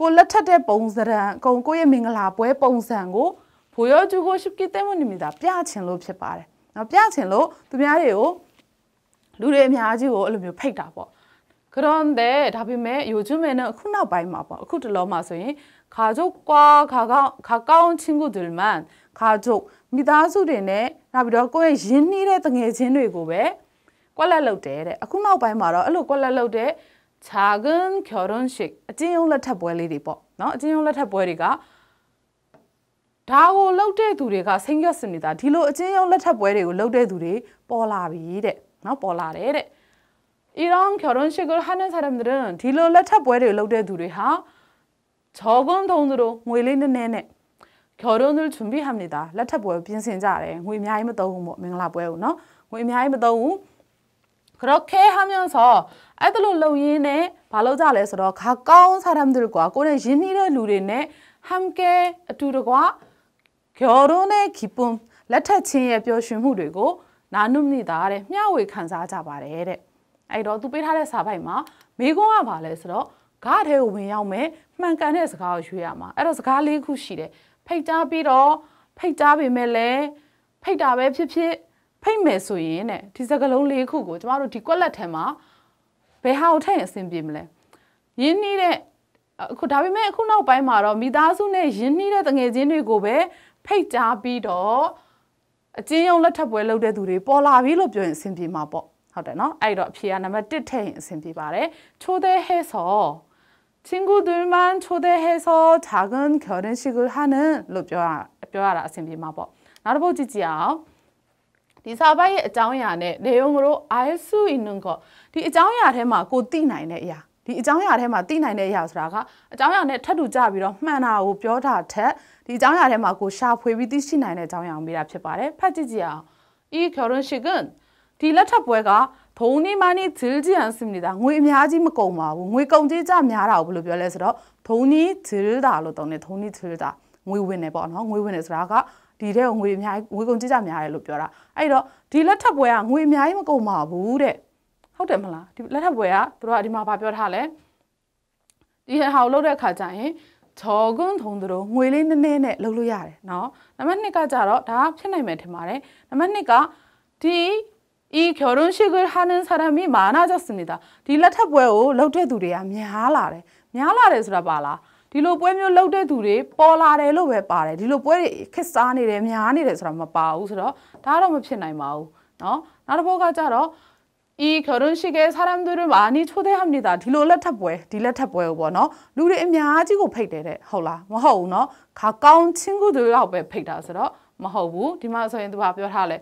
ကိုလက်ထက်တဲ့ပုံစံအကုန်ကိုရဲ့မင်္ဂလာပွဲပုံစံကိုဘိုးရောကျူကိုရှိကိတဲမနိမိတာပြချင်လို့ဖြစ်ပါတယ်။နော်ပြချင်လို့သူများတွေကိုလူတွေအများကြီးကိုအဲ့လိုမျိုးဖိတ်တာပေါ့။ကတော့တဲ့ဒါပေမဲ့ယိုကျွမဲနဲ့အခုနောက်ပိုင်းမှာပေါ့အခုတလောမှာဆိုရင်ခါကျုပ်ကွာခါကောင်းခါကောင်းချင်းကိုဒူလ်မန်ခါကျုပ်မိသားစုတွေနဲ့နောက်ပြီးတော့ကိုယ့်ရဲ့ရင်းနှီးတဲ့တငယ်ချင်းတွေကိုပဲကွက်လက်လုပ်တယ်တဲ့အခုနောက်ပိုင်းမှာတော့အဲ့လိုကွက်လက်လုပ်တဲ့작은결혼식အချင်းယုံလက်ထပ်ပွဲလေးတွေပေါ့နော်အချင်းယုံလက်ထပ်ပွဲတွေကဒါကိုလုပ်တဲ့သူတွေကစိတ်ရက်စင်နေတာဒီလိုအချင်းယုံလက်ထပ်ပွဲတွေကိုလုပ်တဲ့သူတွေပေါ်လာပြီတဲ့နော်ပေါ်လာတယ်တဲ့이런결혼식을하는사람들은ဒီလိုလက်ထပ်ပွဲတွေလုပ်တဲ့သူတွေဟာ적은돈으로모일리는내내결혼을준비합니 다. 라타보여빈센자 래. ငွေအများကြီးမသုံးဘူးပေါ့မင်္ဂလာပွဲကိုเนาะငွေအများကြီးမသုံးဘူး그렇게하면서애들로러인에발로자래서가까운사람들과꼬는진일의루린에함께두르과결혼의기 쁨, 레타친의뼈쉬무들고나눕니 다. တဲ့မျှဝေခံစားကြပါတယ်တဲ့အဲ့တော့သူပေးထားတဲ့စာပိုက်မှာမိကုံးကပါလဲဆိုတော့ဂါထဲကိုဝင်ရောက်မယ်မှန်ကန်တဲ့စကားကိုရွေးရမှာအဲ့တော့စကားလေးခုရှိတယ်ဖိတ်ကြားပြီးတော့ဖိတ်ကြားပေမဲ့လည်းဖိတ်တာပဲဖြစ်ဖြစ်ဖိတ်မယ်ဆိုရင်တဲ့ဒီစကလုံးလေးခုကိုကျမတို့ဒီကွက်လက်ထဲမှာဘယ်ဟာကိုထည့်ရင်အဆင်ပြေမလဲရင်းနှီးတဲ့အခုဒါပေမဲ့အခုနောက်ပိုင်းမှာတော့မိသားစုနဲ့ရင်းနှီးတဲ့တငယ်ချင်းတွေကိုပဲဖိတ်ကြားပြီးတော့အချင်းယုံလက်ထပ်ပွဲလုပ်တဲ့သူတွေပေါ်လာပြီလို့ပြောရင်အဆင်ပြေမှာပေါ့ဟုတ်တယ်နော်အဲ့တော့အဖြေကနံပါတ်1ထည့်ရင်အဆင်ပြေပါတယ်ချိုးတဲ့ဟဲဆော친구들만초대해서작은결혼식을하는로ပြောရပြောရတာအဆင်ပြေမှာပေါ့နောက်တစ်ပုတ်ကြည့်ကြအောင်ဒီစာပိုက်ရဲ့အကြောင်းအရာနဲ့လေယုံကတော့ ISU inun ကဒီအကြောင်းအရာထဲမှာကိုသိနိုင်တဲ့အရာဒီအကြောင်းအရာထဲမှာသိနိုင်တဲ့အရာဆိုတာကအကြောင်းအရာနဲ့ထပ်တူကြပြီးတော့မှန်တာကိုပြောတာထက်ဒီအကြောင်းအရာထဲမှာကိုရှာဖွေပြီးသိရှိနိုင်တဲ့အကြောင်းအရာကိုမိတာဖြစ်ပါတယ်ဖတ်ကြည့်ကြအောင်이결혼식은ဒီလက်ထပ်ပွဲကဘုံနေမနေဂျီလ်ဂျီယန်စင်နေတာငွေအများကြီးမကုန်ပါဘူးငွေကုန်ကြေးကြများတာကိုဘယ်လိုပြောလဲဆိုတော့ဘုံနေဂျီလ်တာလို့တောင်းတယ်ဘုံနေဂျီလ်တာငွေဝင်တယ်ပေါ့နော်ငွေဝင်တယ်ဆိုတာကဒီတဲ့ငွေအများကြီးငွေကုန်ကြကြများတယ်လို့ပြောတာအဲ့တော့ဒီလက်ထပ်ပွဲကငွေအများကြီးမကုန်ပါဘူးတဲ့ဟုတ်တယ်မလားဒီလက်ထပ်ပွဲကတို့ကဒီမှာဗာပြောထားလဲဒီဟာကိုလုပ်တဲ့အခါကျရင်ထောကွန်းထုံတို့ငွေလေးနည်းနည်းနဲ့လုပ်လို့ရတယ်เนาะနံပါတ်2ကကြတော့ဒါဖြစ်နိုင်မယ်ထင်ပါတယ်နံပါတ်2ကဒီ이결혼식을하는사람이많아졌습니다ဒီလက်ထပ်ပွဲကိုလုပ်တဲ့သူတွေကများလာတယ်များလာတယ်ဆိုတာပါလားဒီလိုပွဲမျိုးလုပ်တဲ့သူတွေပေါ်လာတယ်လို့ပဲပါတယ်ဒီလိုပွဲတွေခက်စားနေတယ်များနေတယ်ဆိုတာမပါဘူးဆိုတော့ဒါတော့မဖြစ်နိုင်ပါဘူးเนาะနောက်တစ်ပုဒ်ကကြတော့이결혼식에사람들을많이초대합니 다. 딜로렛탑ပွဲ딜렛탑ပွဲပေါ့เนาะလူတွေအများကြီးကိုဖိတ်တယ်တဲ့ဟုတ်လားမဟုတ်ဘူးเนาะခါကောင်းချင်းကူတွေတော့ပဲဖိတ်တာဆိုတော့မဟုတ်ဘူးဒီမှာဆိုရင်သူကပြောထားလဲ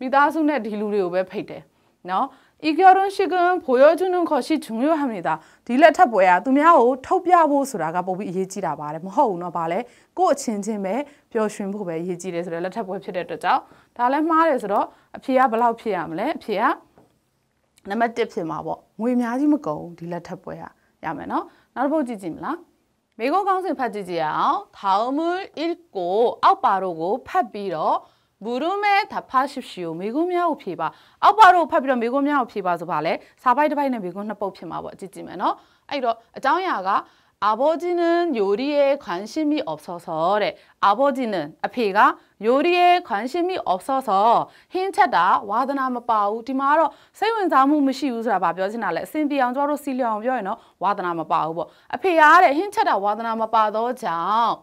မိသားစုနဲ့ဒီလူတွေကိုပဲဖိတ်တယ်เนาะ이결혼식은보여주는것이중요합니 다. 딜레탑보 야. 두명하고톱야보수라가법이예지라말 해. 뭐허우너말 해. 꽃친침에벼쉰법에예지래수라레탑보에필요했 죠. 다음에말해서피야블라우피야말 해. 피 야. နံပါတ်1ဖြစ်မှာပေါ့ငွေအများကြီးမကုန်ဒီလက်ထပ်ပွဲရရမယ်နော်နောက်တစ်ပုဒ်ကြည့်ကြည့်မလားမိကုန်းကောင်းစင်ဖတ်ကြည့်ကြရအောင်다음을읽고아웃바로고팟비로ဘူရုမဲသဖာရှိရှိကိုမိကုံးများကိုဖြေပါအောက်ပါတို့ဖတ်ပြီးတော့မိကုံးများကိုဖြေပါဆိုပါလေစာပိုက်တစ်ပိုက်နဲ့မိကုံးနှစ်ပုတ်ဖြစ်မှာပေါ့အကြည့်ကြည့်မယ်နော်အဲ့တော့အကြောင်းအရာက아버지는요리에관심이없어서래아버지는앞에가요리에관심이없어서힌차다와드나마빠우디마로세운자무무시우ဆိုတာဗာပြောစင်တာလဲအစင်ပြောင်ကျတော့စီလျောင်ပြောရင်တော့ဝါဒနာမပါဘူးပေါ့အဖေရတဲ့ဟင်းချက်တာဝါဒနာမပါတော့ကြောင့်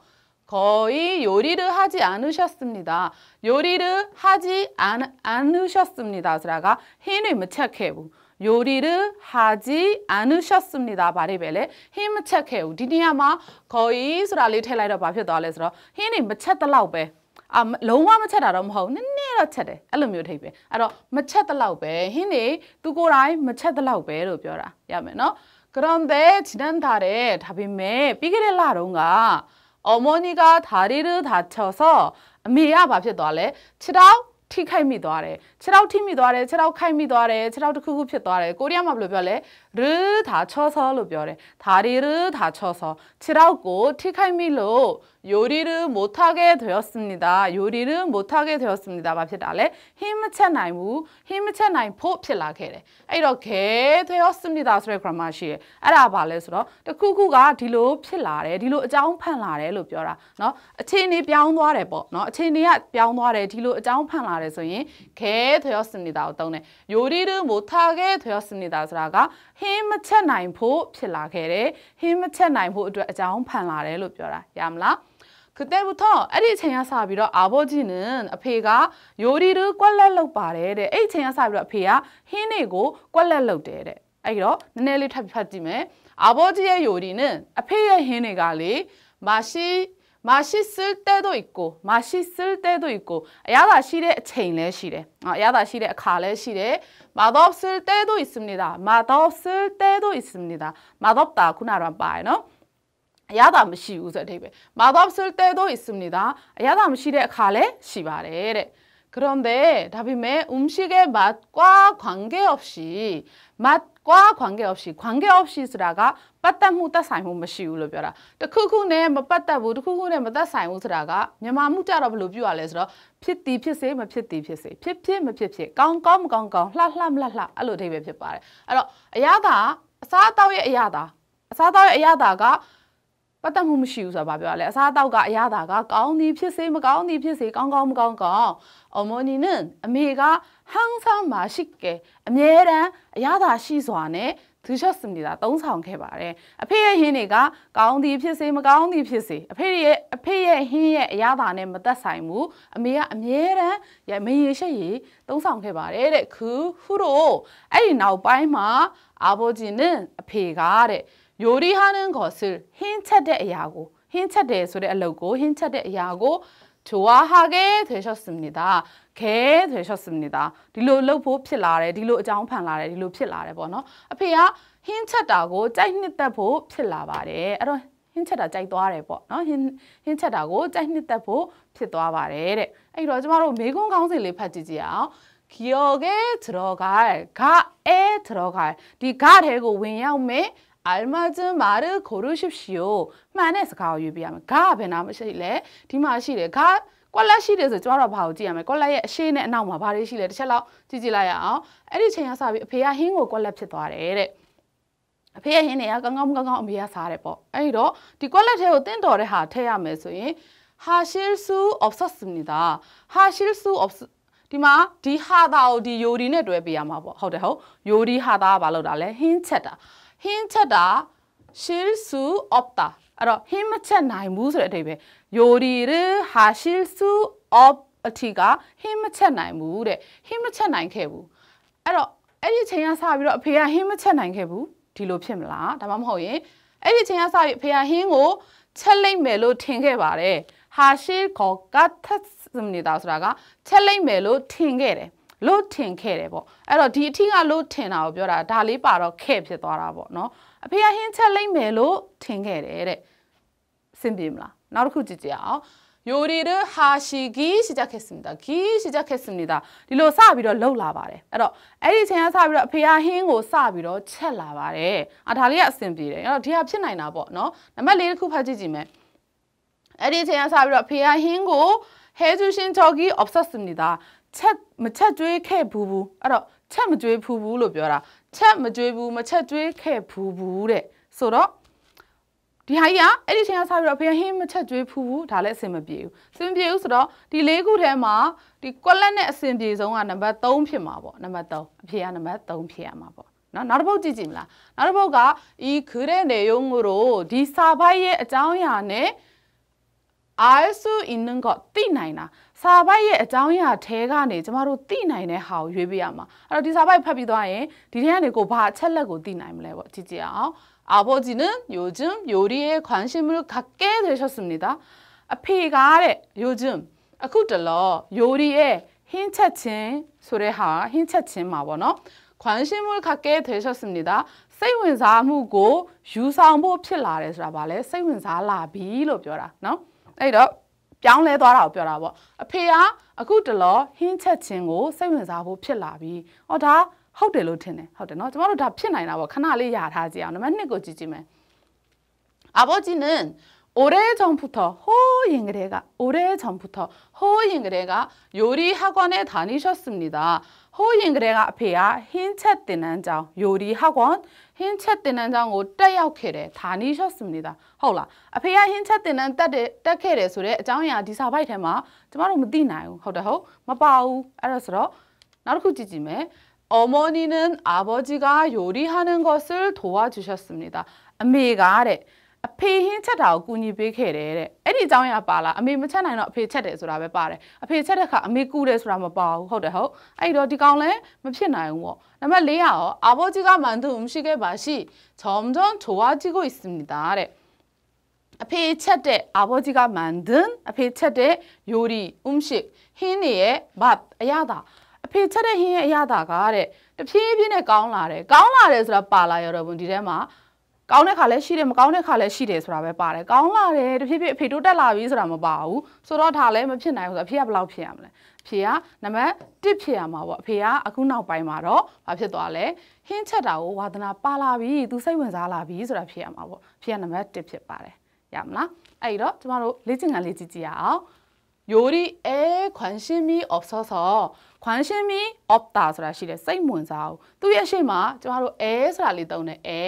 거의요리를하지않으셨습니 다. 요리를하지 않, 않으셨습니 다. 그러니까힘을못착해 요. 요리를하지않으셨습니 다. 말이별에힘못착해 요. 디니아마거의소라리텔라이로밥이더알래서힘이못착달라고 배. အလုံးဝမချက်တာတော့မဟုတ်နည်းနည်းတော့ချက်တယ်အဲ့လိုမျိုးထိပ်ပဲအဲ့တော့မချက်တလောက်ပဲဟင်းနေသူကိုယ်တိုင်မချက်တလောက်ပဲလို့ပြောတာရမယ်နော်그런데지난달에다빈매삐그렐라롱가어머니가다리를다쳐서미야밥이또할래치라오ထိခိုက်မိသွားတယ်ခြေထောက်ထိမိသွားတယ်ခြေထောက်ခိုက်မိသွားတယ်ခြေထောက်တစ်ခုခုဖြစ်သွားတယ်ကိုရီးယားမှာဘယ်လိုပြောလဲရဒါချောဆောလို့ပြောတယ်ဒါရီရဒါချောဆောခြေထောက်ကိုထိခိုက်မိလို့요리를못하게되었습니 다. 요리를못하게되었습니 다. ဘာဖြစ်တာလဲ?힘을채나이 무, 힘을채나이포ဖြစ်လာခဲ့တယ်.အဲ့တော့개되었습니다ဆိုတဲ့ grammar ရှိတယ်.အဲ့ဒါဘာလဲဆိုတော့တစ်ခုခုကဒီလိုဖြစ်လာတယ်,ဒီလိုအကြောင်းဖန်လာတယ်လို့ပြောတာ.เนาะအခြေအနေပြောင်းသွားတယ်ပေါ့.เนาะအခြေအနေကပြောင်းသွားတယ်,ဒီလိုအကြောင်းဖန်လာတယ်ဆိုရင်개되었습니다ကိုသုံးတယ်.요리를못하게되었습니다ဆိုတာက힘을채나이포ဖြစ်လာခဲ့တယ်.힘을채나이포အတွက်အကြောင်းဖန်လာတယ်လို့ပြောတာ.ရမလား? 그때부터 에리 제야사비로 아버지는 앞에가 요리를 꽈랄럭 바래래. 에이 제야사비로 앞에야 해내고 꽈랄럭 대래아이로 네네리 탑이파지메 아버지의 요리는 앞에의 해내가리 맛이 맛있을 때도 있고 맛있을 때도 있고 야다시래 체인래시래 어, 야다시래 가래시래 맛없을 때도 있습니다 맛없을 때도 있습니다 맛없다 그나란바이너 အရသာမရှိဘူးဆိုတဲ့အဓိပ္ပာယ်မာသောဆယ်တဲတို့있습니다အရသာမရှိတဲ့အခါလည်းရှိပါတယ်တဲ့그런데다빔의음식의맛과관계없이맛과관계없이관계없이쓰라가빠따무따사이무쉬우로벼라크쿠네뭐빠따부크쿠네뭐따사이무쓰라가묘마무짜러별로뷰와그래서ဖြစ်သည်ဖြစ်စေမဖြစ်သည်ဖြစ်စေဖြစ်ဖြစ်မဖြစ်ဖြစ်ကောင်းကောင်းမကောင်းကောင်းလှလှမလှလှအဲ့လိုအဓိပ္ပာယ်ဖြစ်ပါတယ်အဲ့တော့အရသာအစားအသောက်ရဲ့အရသာအစားအသောက်ရဲ့အရသာကပတ်သက်မှုမရှိဘူးဆိုတာဘာပြောရလဲအစားအသောက်ကအရသာကကောင်းသည်ဖြစ်စေမကောင်းသည်ဖြစ်စေကောင်းကောင်းမကောင်းကောင်းအမောနီနအမေကဟန်းဆောင်မှာရှိကဲအမြဲတမ်းအရသာရှိစွာနဲ့သူချက်စမီတာသုံးဆောင်ခဲ့ပါတယ်အဖေရဲ့ဟင်းတွေကကောင်းသည်ဖြစ်စေမကောင်းသည်ဖြစ်စေအဖေရဲ့အဖေရဲ့ဟင်းရဲ့အရသာနဲ့မသက်ဆိုင်ဘူးအမေကအမြဲတမ်းမရေရှက်ရေသုံးဆောင်ခဲ့ပါတယ်တဲ့ခူဟူရိုအဲ့ဒီနောက်ပိုင်းမှာအာဘောဂျင်နဲ့အဖေကတဲ့ 요리하는 것을 힌차대 야고 힌차대 소리 알려고 힌차대 야고 좋아하게 되셨습니다. 개 되셨습니다. 딜로 럽보 필라레 딜로 장 판라레 딜로 필라레 보너 앞에야 힌차다고 짜이니다보 필라바레 에러 힌차다 짜이도아레 보너 힌 힌차다고 짜이니다보 필도아바레 에이러 아, 저마로 매건 강세 레파지지야 기억에 들어갈 가에 들어갈 이 가래고 왜냐면 알맞은말을고르십시 오. 만에서가어유비하면가배나마실 래? 디마시래가꽐라시래ဆိုကျမတို့ဘာကိုကြည့်ရမလဲကွက်လက်ရဲ့အရှိနဲ့အနောက်မှာဘာတွေရှိလဲတစ်ချက်လောက်ကြည့်ကြည့်လိုက်ရအောင်အဲ့ဒီချိန်ကစပြီးအဖေကဟင်းကိုကွက်လက်ဖြစ်သွားတယ်တဲ့အဖေရဲ့ဟင်းတွေကကောင်းကောင်းကောင်းကောင်းအမေကစားတယ်ပေါ့အဲ့ဒီတော့ဒီကွက်လက်ထဲကိုတင့်တော်တဲ့ဟာထည့်ရမယ်ဆိုရင်ဟာရှီဆူအော့ဆပ်စနီတာဟာရှီဆူအော့ဒီမှာဒီဟာတာကိုဒီယိုဒီနဲ့တွဲပေးရမှာပေါ့ဟုတ်တယ်ဟုတ်ယိုဒီဟာတာကဘာလုပ်တာလဲဟင်းချက်တာဟင်းချက်တာရှီလ်ဆူအော့ပတာအဲ့တော့ဟင်းမချက်နိုင်ဘူးဆိုတဲ့အဓိပ္ပာယ်ယိုဒီရဟာရှီလ်ဆူအော့အထီကဟင်းမချက်နိုင်ဘူးတဲ့ဟင်းမချက်နိုင်ခဲ့ဘူးအဲ့တော့အဲ့ဒီအချိန်ကစပြီးတော့အဖေကဟင်းမချက်နိုင်ခဲ့ဘူးဒီလိုဖြစ်မလားဒါမှမဟုတ်ရင်အဲ့ဒီအချိန်ကစပြီးအဖေကဟင်းကိုချက်လိုက်မယ်လို့ထင်ခဲ့ပါတယ်ဟာရှီခေါ်ကတ်သတ်စမနီတာဆိုတာကချက်လိုက်မယ်လို့ထင်ခဲ့တယ်လို့ထင်ခဲ့တယ်ပေါ့အဲ့တော့ဒီအထီးကလို့ထင်တာကိုပြောတာဒါလေးပါတော့ခဲ့ဖြစ်သွားတာပေါ့နော်အဖေကဟင်းချက်လိမ့်မယ်လို့ထင်ခဲ့တယ်တဲ့စင်ပြေမလားနောက်တစ်ခုကြည့်ကြအောင်요리를하시기시작했습니 다. 기시작했습니 다. ဒီလိုစပြီးတော့လှုပ်လာပါတယ်။အဲ့တော့အဲ့ဒီအချိန်ကစပြီးတော့အဖေအဟင်းကိုစပြီးတော့ချက်လာပါတယ်။အာဒါလေးကအဆင်ပြေတယ်။အဲ့တော့ဒီဟာဖြစ်နိုင်တာပေါ့နော်။နံပါတ်၄တစ်ခုဖတ်ကြည့်ကြည့်မယ်။အဲ့ဒီအချိန်ကစပြီးတော့အဖေအဟင်းကို해주신적이없었습니다ချက်မချက်ကျွေးခဲ့ဘူးဘူးအဲ့တော့ချက်မကျွေးဖူးဘူးလို့ပြောတာချက်မကျွေးဘူးမချက်ကျွေးခဲ့ဘူးဘူးတဲ့ဆိုတော့ဒီဟာကြီးကအဲ့ဒီချိန်ကစပြီးတော့ဘုရားဟင်းမချက်ကျွေးဖူးဘူးဒါလည်းအဆင်မပြေဘူးအဆင်မပြေဘူးဆိုတော့ဒီလေးခုထဲမှာဒီကွက်လက်နဲ့အဆင်ပြေဆုံးကနံပါတ်3ဖြစ်မှာပေါ့နံပါတ်3အဖြေကနံပါတ်3ဖြစ်ရမှာပေါ့နော်နောက်တစ်ပုတ်ကြည့်ကြည့်မလားနောက်တစ်ပုတ်ကဤခရဲနေယုံကိုတို့ဒီစာပိုက်ရဲ့အကြောင်းအရာနဲ့ I also in got တိနိုင်တာစာပိုက်ရဲ့အကြောင်းအရာထဲကနေကျမတို့သိနိုင်တဲ့ဟာကိုရွေးပေးရမှာအဲ့တော့ဒီစာပိုက်ဖတ်ပြီးသွားရင်ဒီထဲကနေကိုဘာအချက်လက်ကိုသိနိုင်မလဲပေါ့ကြည့်ကြအောင်아버지는요즘요리에관심을갖게되셨습니다အဖေကတဲ့요즘အခုတလော요리에ဟင်းချက်ချင်းဆိုတဲ့ဟာဟင်းချက်ချင်းမှာပေါ့နော်관심을갖게되셨습니다စိတ်ဝင်စားမှုကိုယူဆောင်ဖို့ဖြစ်လာတယ်ဆိုတာဗာလဲစိတ်ဝင်စားလာပြီလို့ပြောတာเนาะအဲ့တော့ပြောင်းလဲသွားတာကိုပြောတာပေါ့အဖေကအခုတလောဟင်းချက်ခြင်းကိုစိတ်ဝင်စားဖို့ဖြစ်လာပြီဟောဒါဟုတ်တယ်လို့ထင်တယ်ဟုတ်တယ်နော်ကျမတို့ဒါဖြစ်နိုင်တာပေါ့ခဏလေးယာထားကြည့်အောင်နံပါတ်1ကိုကြည့်ကြည့်မယ်အဘောကြီးနင်း 오래전부터 호잉레가 오래전부터 호잉레가 요리 학원에 다니셨습니다. 호잉레가 배야 흰채 뜨는 장 요리 학원 흰채 뜨는 장 오따야케레 다니셨습니다. ဟုတ်လားအဖေကဟင်းချက်တင်တန်းတက်တဲ့တက်ခဲ့တယ်ဆိုတော့အက 뭐 어머니는 아버지가 요리하는 것을 도와주셨습니다. 아메가 အဖေဟင်းချက်တာကိုကူညီပေးခဲ့တယ်တဲ့အဲ့ဒီအကြောင်းအရာပါလားအမေမချက်နိုင်တော့အဖေချက်တယ်ဆိုတာပဲပါတယ်အဖေချက်တဲ့ခါအမေကူတယ်ဆိုတာမပါဘူးဟုတ်တယ်ဟုတ်အဲ့တော့ဒီကောင်လည်းမဖြစ်နိုင်ဘူးပေါ့နံပါတ်၄ရောအာဘောကြီးကမန်သူမရှိခဲ့ပါရှိ점점좋아지고있습니다တဲ့အဖေချက်တဲ့အာဘောကြီးကမန်ဒန်အဖေချက်တဲ့ယိုရီဥမရှိဟင်းနေရဲ့ဘတ်အရသာအဖေချက်တဲ့ဟင်းရဲ့အရသာကတဲ့တဖြည်းဖြည်းနဲ့ကောင်းလာတယ်ကောင်းလာတယ်ဆိုတာပါလာရတော့ဘုံဒီထဲမှာကောင်းတဲ့ခါလည်းရှိတယ်မကောင်းတဲ့ခါလည်းရှိတယ်ဆိုတာပဲပါတယ်ကောင်းလာတယ်တဖြည်းဖြည်းအဖေတို့တက်လာပြီဆိုတာမပါဘူးဆိုတော့ဒါလည်းမဖြစ်နိုင်ဘူးဆိုအဖေကဘယ်လောက်ဖြစ်ရမလဲအဖေကနံပါတ်1ဖြစ်ရမှာပေါ့အဖေကအခုနောက်ပိုင်းမှာတော့ဘာဖြစ်သွားလဲဟင်းချက်တာကိုဝါသနာပါလာပြီသူစိတ်ဝင်စားလာပြီဆိုတာဖြစ်ရမှာပေါ့အဖေကနံပါတ်1ဖြစ်ပါတယ်ရမလားအဲ့တော့ကျမတို့လေ့ကျင့်ခန်းလေးကြည့်ကြည့်ရအောင်요리의관심이없어서관심이없다ဆိုတာရှိတယ်စိတ်ဝင်စားဘူးသူရဲ့ရှေ့မှာကျမတို့အဲဆိုတာလေးတုံးတယ်အဲ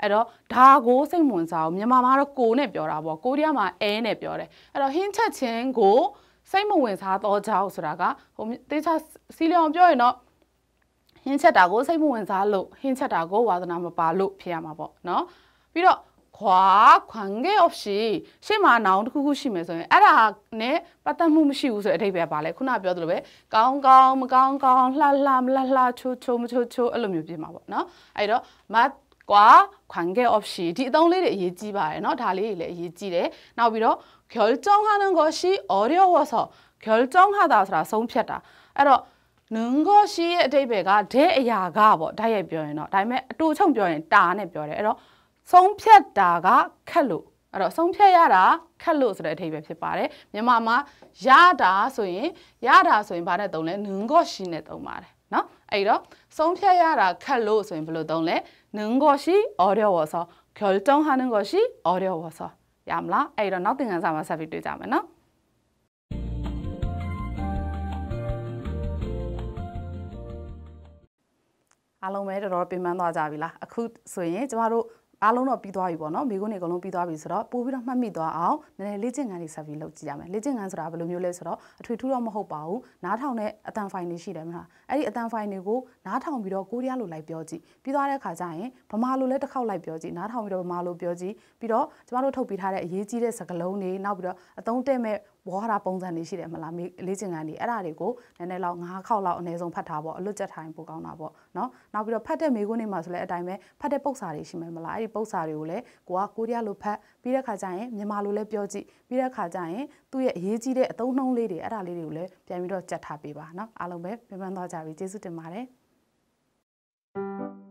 အဲ့တော့ဒါကိုစိတ်ဝင်စားဘူးမြန်မာမှာတော့ကိုနဲ့ပြောတာပေါ့ကိုရီးယားမှာအဲနဲ့ပြောတယ်အဲ့တော့ဟင်းချက်ချင်းကိုစိတ်မဝင်စားတော့ကြောက်ဆိုတာကဟိုတေချာစီလျောင်ပြောရင်တော့ဟင်းချက်တာကိုစိတ်မဝင်စားလို့ဟင်းချက်တာကိုဝါသနာမပါလို့ဖြစ်ရမှာပေါ့နော်ပြီးတော့ခွာခွန်ကေ option ရှေ့မှာအနောင်တစ်ခုခုရှိမယ်ဆိုရင်အဲ့ဒါနဲ့ပတ်သက်မှုမရှိဘူးဆိုတဲ့အဓိပ္ပာယ်ပါလဲခုနပြောသလိုပဲကောင်းကောင်းမကောင်းကောင်းလှလှမလှလှချိုးချိုးမချိုးချိုးအဲ့လိုမျိုးပြင်မှာပေါ့နော်အဲ့တော့မတ်ကွာခွန်ကေ option ဒီအသုံးလေးတွေအရေးကြီးပါတယ်နော်ဒါလေးတွေလည်းအရေးကြီးတယ်နောက်ပြီးတော့결정하는것이어려워서결정하다ဆိုတာဆုံးဖြတ်တာအဲ့တော့နင်းကိုရှိရဲ့အတိတ်ဘယ်ကဒဲအရာကပေါ့တိုက်ရိုက်ပြောရင်တော့ဒါပေမဲ့အတူချုံပြောရင်တာနဲ့ပြောတယ်အဲ့တော့ဆုံးဖြတ်တာကခက်လို့အဲ့တော့ဆုံးဖြတ်ရတာခက်လို့ဆိုတဲ့အဓိပ္ပာယ်ဖြစ်ပါတယ်မြန်မာမှာရတာဆိုရင်ရတာဆိုရင်ဘာနဲ့သုံးလဲနင်းကော့ရှိနဲ့သုံးပါတယ်နော်အဲ့တော့ဆုံးဖြတ်ရတာခက်လို့ဆိုရင်ဘယ်လိုသုံးလဲနင်းကော့ရှိအော်ဒီယိုဝါဆော결정하는것이어려워서ရမလားအဲ့တော့နောက်သင်ခန်းစာမှာဆက်ပြီးတွေ့ကြမယ်နော်အားလုံးပဲတော်တော်ပြင်ပန်းသွားကြပြီလားအခုဆိုရင်ကျမတို့အားလုံးတော့ပြီးသွားပြီပေါ့နော်မိကုန်းတွေအကုန်လုံးပြီးသွားပြီဆိုတော့ပို့ပြီးတော့မှတ်မိသွားအောင်နည်းနည်းလေ့ကျင့်ခန်းတွေဆက်ပြီးလုပ်ကြည့်ရမယ်လေ့ကျင့်ခန်းဆိုတာဘယ်လိုမျိုးလဲဆိုတော့အထွေထူးတော့မဟုတ်ပါဘူးနားထောင်တဲ့အတန်ဖိုင်တွေရှိတယ်မလားအဲ့ဒီအတန်ဖိုင်တွေကိုနားထောင်ပြီးတော့ကိုရီးယားလိုလိုက်ပြောကြည့်ပြီးသွားတဲ့အခါကျရင်ဗမာလိုလည်းတစ်ခေါက်လိုက်ပြောကြည့်နားထောင်ပြီးတော့ဗမာလိုပြောကြည့်ပြီးတော့ကျမတို့ထုတ်ပေးထားတဲ့အရေးကြီးတဲ့စကားလုံးတွေနောက်ပြီးတော့အသုံးတည့်မဲ့ဝေါ်ဟာပုံစံလေးရှိတယ်မလားလေ့ကျင့်ခန်းတွေအဲ့ဒါတွေကိုနည်းနည်းလောက်၅ခေါက်လောက်အနည်းဆုံးဖတ်ထားပေါ့အလွတ်ကျက်ထားရင်ပိုကောင်းတာပေါ့နော်နောက်ပြီးတော့ဖတ်တဲ့မိကုန်းတွေမှာဆိုလည်းအတိုင်းပဲဖတ်တဲ့ပုတ်စာတွေရှိမယ်မလားအဲ့ဒီပုတ်စာတွေကိုလည်းကိုကကိုရီးယားလိုဖတ်ပြီးတဲ့ခါကျရင်မြန်မာလိုလည်းပြောကြည့်ပြီးတဲ့ခါကျရင်သူ့ရဲ့အရေးကြီးတဲ့အသုံးနှုန်းလေးတွေအဲ့ဒါလေးတွေကိုလည်းပြန်ပြီးတော့ကျက်ထားပေးပါနော်အားလုံးပဲပြန်ပန်းသွားကြပြီကျေးဇူးတင်ပါတယ် thank you